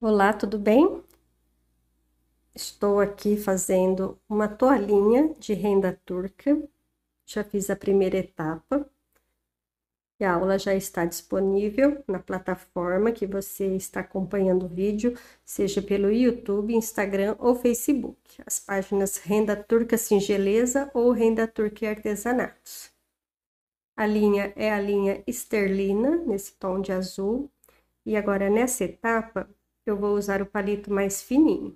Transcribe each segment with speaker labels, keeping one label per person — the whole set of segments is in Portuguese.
Speaker 1: Olá, tudo bem? Estou aqui fazendo uma toalhinha de renda turca. Já fiz a primeira etapa. E a aula já está disponível na plataforma que você está acompanhando o vídeo, seja pelo YouTube, Instagram ou Facebook. As páginas Renda Turca Singeleza ou Renda Turca e Artesanatos. A linha é a linha esterlina, nesse tom de azul. E agora, nessa etapa, eu vou usar o palito mais fininho.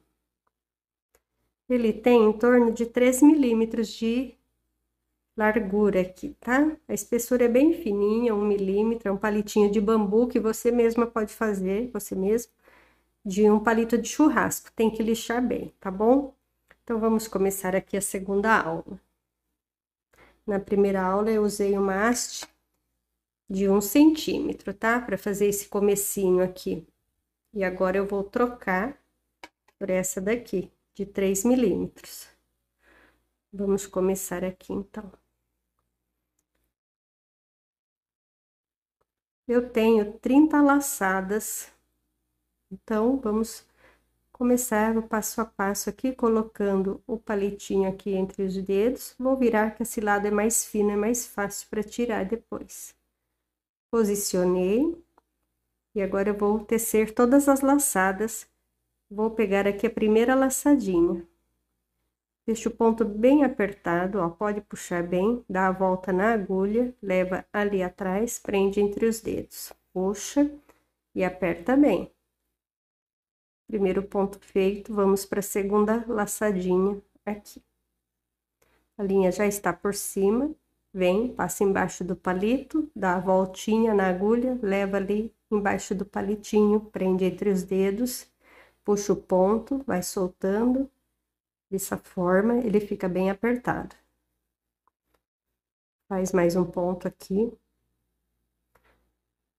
Speaker 1: Ele tem em torno de 3 milímetros de largura aqui, tá? A espessura é bem fininha, um milímetro, é um palitinho de bambu que você mesma pode fazer, você mesmo, de um palito de churrasco. Tem que lixar bem, tá bom? Então, vamos começar aqui a segunda aula. Na primeira aula, eu usei uma haste de um centímetro, tá? Para fazer esse comecinho aqui. E agora eu vou trocar por essa daqui, de 3 milímetros. Vamos começar aqui, então. Eu tenho 30 laçadas, então vamos começar o passo a passo aqui, colocando o palitinho aqui entre os dedos. Vou virar que esse lado é mais fino, é mais fácil para tirar depois. Posicionei e agora eu vou tecer todas as laçadas. Vou pegar aqui a primeira laçadinha. Deixa o ponto bem apertado, ó, pode puxar bem, dá a volta na agulha, leva ali atrás, prende entre os dedos. Puxa e aperta bem. Primeiro ponto feito, vamos para a segunda laçadinha aqui. A linha já está por cima, vem, passa embaixo do palito, dá a voltinha na agulha, leva ali embaixo do palitinho, prende entre os dedos, puxa o ponto, vai soltando. Dessa forma, ele fica bem apertado. Faz mais um ponto aqui.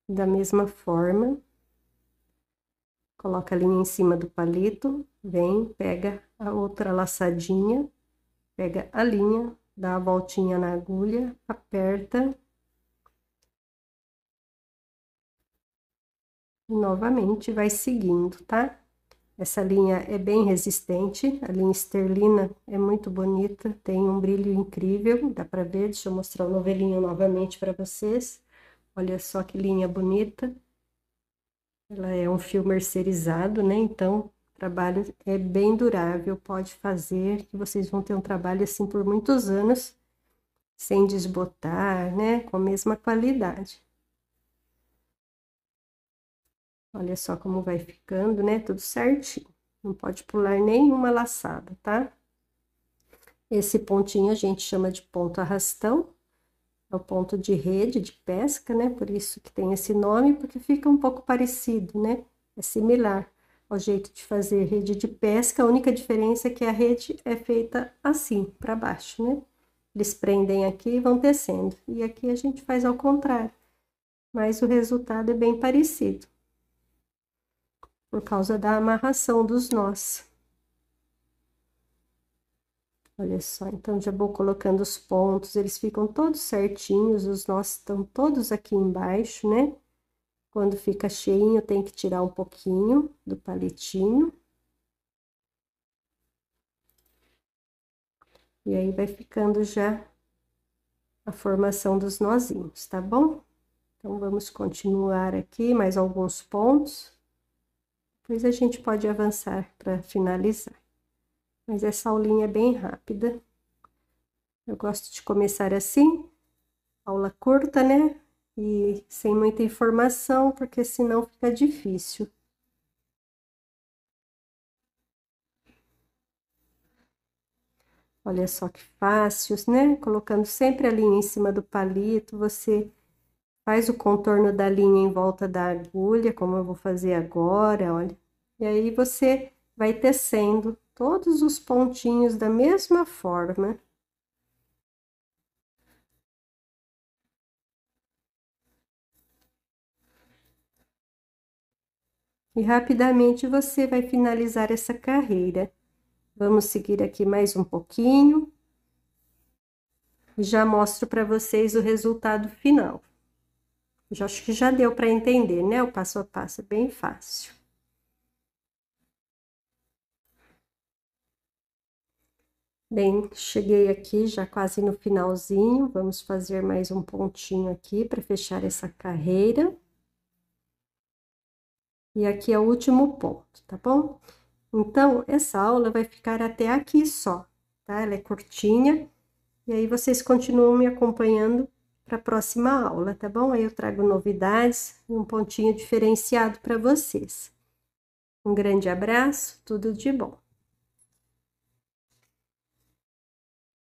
Speaker 1: Da mesma forma, coloca a linha em cima do palito, vem, pega a outra laçadinha, pega a linha, dá a voltinha na agulha, aperta E novamente vai seguindo, tá? Essa linha é bem resistente, a linha esterlina é muito bonita, tem um brilho incrível, dá pra ver, deixa eu mostrar o novelinho novamente para vocês. Olha só que linha bonita. Ela é um fio mercerizado, né? Então, o trabalho é bem durável, pode fazer, que vocês vão ter um trabalho assim por muitos anos, sem desbotar, né? Com a mesma qualidade. Olha só como vai ficando, né? Tudo certinho. Não pode pular nenhuma laçada, tá? Esse pontinho a gente chama de ponto arrastão. É o ponto de rede, de pesca, né? Por isso que tem esse nome, porque fica um pouco parecido, né? É similar ao jeito de fazer rede de pesca. A única diferença é que a rede é feita assim, para baixo, né? Eles prendem aqui e vão descendo. E aqui a gente faz ao contrário. Mas o resultado é bem parecido por causa da amarração dos nós. Olha só, então já vou colocando os pontos, eles ficam todos certinhos, os nós estão todos aqui embaixo, né? Quando fica cheinho, tem que tirar um pouquinho do palitinho. E aí vai ficando já a formação dos nozinhos, tá bom? Então, vamos continuar aqui mais alguns pontos. Depois a gente pode avançar para finalizar. Mas essa aulinha é bem rápida. Eu gosto de começar assim, aula curta, né? E sem muita informação, porque senão fica difícil. Olha só que fácil, né? Colocando sempre a linha em cima do palito, você faz o contorno da linha em volta da agulha, como eu vou fazer agora, olha. E aí você vai tecendo todos os pontinhos da mesma forma. E rapidamente você vai finalizar essa carreira. Vamos seguir aqui mais um pouquinho. E já mostro para vocês o resultado final. Eu acho que já deu para entender, né? O passo a passo é bem fácil. Bem, cheguei aqui já quase no finalzinho, vamos fazer mais um pontinho aqui para fechar essa carreira. E aqui é o último ponto, tá bom? Então, essa aula vai ficar até aqui só, tá? Ela é curtinha, e aí vocês continuam me acompanhando para a próxima aula, tá bom? Aí eu trago novidades e um pontinho diferenciado para vocês. Um grande abraço, tudo de bom!